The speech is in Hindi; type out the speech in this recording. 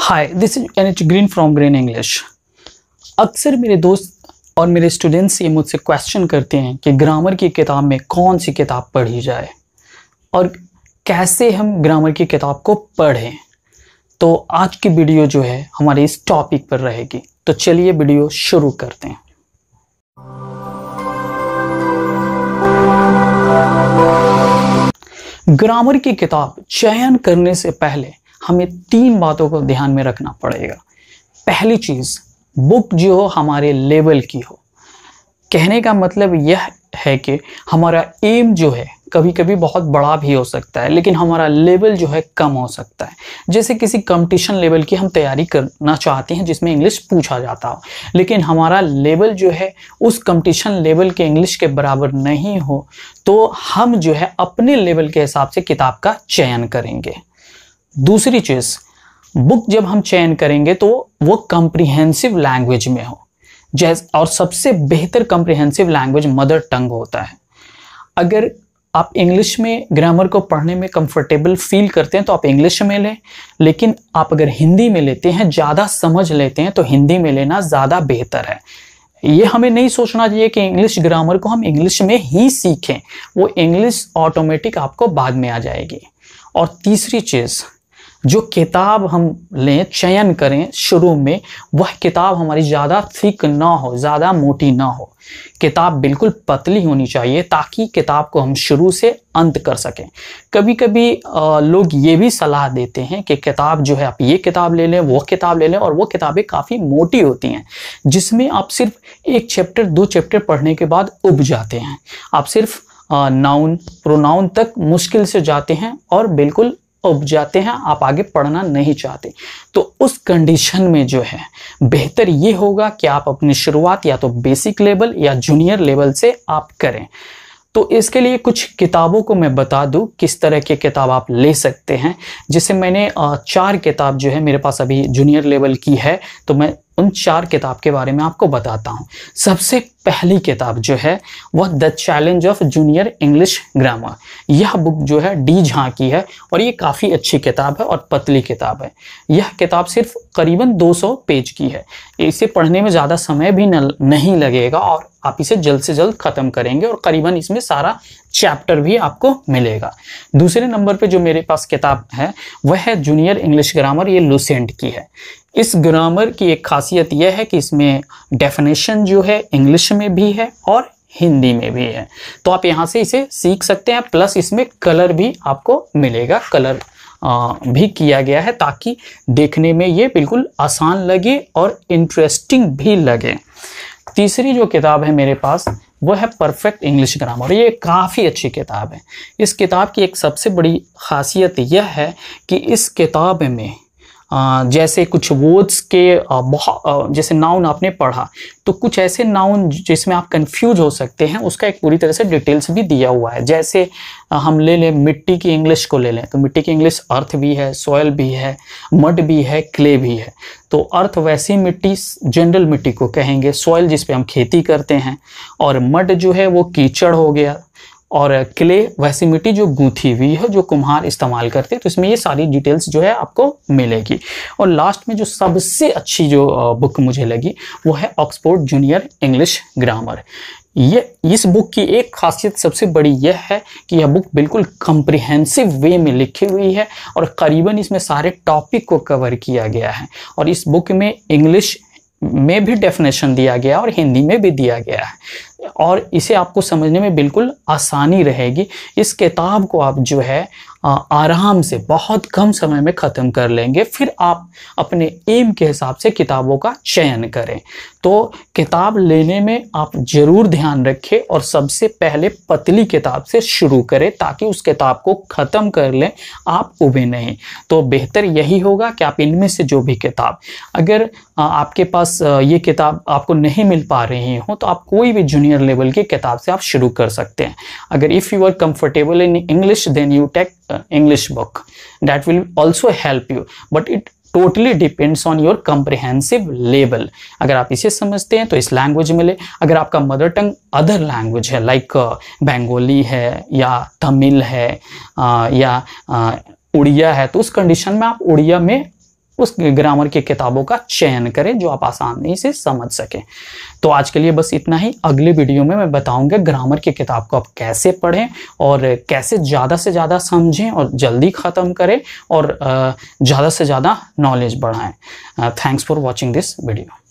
hi this is N H Green from Green English अक्सर मेरे दोस्त और मेरे स्टूडेंट्स ये मुझसे क्वेश्चन करते हैं कि ग्रामर की किताब में कौन सी किताब पढ़ी जाए और कैसे हम ग्रामर की किताब को पढ़ें तो आज की वीडियो जो है हमारे इस टॉपिक पर रहेगी तो चलिए वीडियो शुरू करते हैं ग्रामर की किताब चयन करने से पहले हमें तीन बातों को ध्यान में रखना पड़ेगा पहली चीज़ बुक जो हो हमारे लेवल की हो कहने का मतलब यह है कि हमारा एम जो है कभी कभी बहुत बड़ा भी हो सकता है लेकिन हमारा लेवल जो है कम हो सकता है जैसे किसी कंपटीशन लेवल की हम तैयारी करना चाहते हैं जिसमें इंग्लिश पूछा जाता हो लेकिन हमारा लेवल जो है उस कंपटीशन लेवल के इंग्लिश के बराबर नहीं हो तो हम जो है अपने लेवल के हिसाब से किताब का चयन करेंगे दूसरी चीज बुक जब हम चयन करेंगे तो वो कंप्रिहेंसिव लैंग्वेज में हो जैस और सबसे बेहतर कंप्रिहेंसिव लैंग्वेज मदर टंग होता है अगर आप इंग्लिश में ग्रामर को पढ़ने में कंफर्टेबल फील करते हैं तो आप इंग्लिश में लें लेकिन आप अगर हिंदी में लेते हैं ज़्यादा समझ लेते हैं तो हिंदी में लेना ज़्यादा बेहतर है ये हमें नहीं सोचना चाहिए कि इंग्लिश ग्रामर को हम इंग्लिश में ही सीखें वो इंग्लिश ऑटोमेटिक आपको बाद में आ जाएगी और तीसरी चीज़ जो किताब हम लें चयन करें शुरू में वह किताब हमारी ज़्यादा थिक ना हो ज़्यादा मोटी ना हो किताब बिल्कुल पतली होनी चाहिए ताकि किताब को हम शुरू से अंत कर सकें कभी कभी लोग ये भी सलाह देते हैं कि किताब जो है आप ये किताब ले लें वो किताब ले लें और वो किताबें काफ़ी मोटी होती हैं जिसमें आप सिर्फ एक चैप्टर दो चैप्टर पढ़ने के बाद उब जाते हैं आप सिर्फ नाउन प्रोनाउन तक मुश्किल से जाते हैं और बिल्कुल उब जाते हैं आप आगे पढ़ना नहीं चाहते तो उस कंडीशन में जो है बेहतर ये होगा कि आप अपनी शुरुआत या तो बेसिक लेवल या जूनियर लेवल से आप करें तो इसके लिए कुछ किताबों को मैं बता दूं किस तरह की किताब आप ले सकते हैं जैसे मैंने चार किताब जो है मेरे पास अभी जूनियर लेवल की है तो मैं उन चार किताब के बारे में आपको बताता हूँ सबसे पहली किताब जो है वह the challenge of junior English grammar यह बुक जो है डी झा की है और ये काफ़ी अच्छी किताब है और पतली किताब है यह किताब सिर्फ करीबन 200 पेज की है इसे पढ़ने में ज़्यादा समय भी नहीं लगेगा और आप इसे जल्द से जल्द ख़त्म करेंगे और करीबन इसमें सारा चैप्टर भी आपको मिलेगा दूसरे नंबर पर जो मेरे पास किताब है वह है जूनियर इंग्लिश ग्रामर ये लुसेंट की है इस ग्रामर की एक खासियत यह है कि इसमें डेफिनेशन जो है इंग्लिश में भी है और हिंदी में भी है तो आप यहाँ से इसे सीख सकते हैं प्लस इसमें कलर भी आपको मिलेगा कलर आ, भी किया गया है ताकि देखने में ये बिल्कुल आसान लगे और इंटरेस्टिंग भी लगे तीसरी जो किताब है मेरे पास वो है परफेक्ट इंग्लिश ग्रामर ये काफ़ी अच्छी किताब है इस किताब की एक सबसे बड़ी खासियत यह है कि इस किताब में जैसे कुछ वर्ड्स के बहुत जैसे नाउन आपने पढ़ा तो कुछ ऐसे नाउन जिसमें आप कंफ्यूज हो सकते हैं उसका एक पूरी तरह से डिटेल्स भी दिया हुआ है जैसे हम ले लें मिट्टी की इंग्लिश को ले लें तो मिट्टी की इंग्लिश अर्थ भी है सॉयल भी है मड भी है क्ले भी है तो अर्थ वैसी मिट्टी जनरल मिट्टी को कहेंगे सॉयल जिसपे हम खेती करते हैं और मड जो है वो कीचड़ हो गया और क्ले वैसी मिट्टी जो गूंथी हुई है जो कुम्हार इस्तेमाल करते हैं तो इसमें ये सारी डिटेल्स जो है आपको मिलेगी और लास्ट में जो सबसे अच्छी जो बुक मुझे लगी वो है ऑक्सफोर्ड जूनियर इंग्लिश ग्रामर ये इस बुक की एक खासियत सबसे बड़ी यह है कि यह बुक बिल्कुल कंप्रिहेंसिव वे में लिखी हुई है और करीबन इसमें सारे टॉपिक को कवर किया गया है और इस बुक में इंग्लिश में भी डेफिनेशन दिया गया और हिंदी में भी दिया गया है और इसे आपको समझने में बिल्कुल आसानी रहेगी इस किताब को आप जो है आराम से बहुत कम समय में ख़त्म कर लेंगे फिर आप अपने एम के हिसाब से किताबों का चयन करें तो किताब लेने में आप ज़रूर ध्यान रखें और सबसे पहले पतली किताब से शुरू करें ताकि उस किताब को ख़त्म कर लें आप उबे नहीं तो बेहतर यही होगा कि आप इनमें से जो भी किताब अगर आपके पास ये किताब आपको नहीं मिल पा रही हो तो आप कोई भी जूनियर लेवल की किताब से आप शुरू कर सकते हैं अगर if you are comfortable in English then you take english book that will also help you but it totally depends on your comprehensive level अगर आप इसे समझते हैं तो इस लैंग्वेज में ले अगर आपका मदर टंग अदर लैंग्वेज है लाइक like, बंगाली uh, है या तमिल है uh, या uh, उड़िया है तो उस कंडीशन में आप उड़िया में उस ग्रामर की किताबों का चयन करें जो आप आसानी से समझ सकें तो आज के लिए बस इतना ही अगले वीडियो में मैं बताऊंगा ग्रामर की किताब को आप कैसे पढ़ें और कैसे ज़्यादा से ज़्यादा समझें और जल्दी ख़त्म करें और ज़्यादा से ज़्यादा नॉलेज बढ़ाएं thanks for watching this video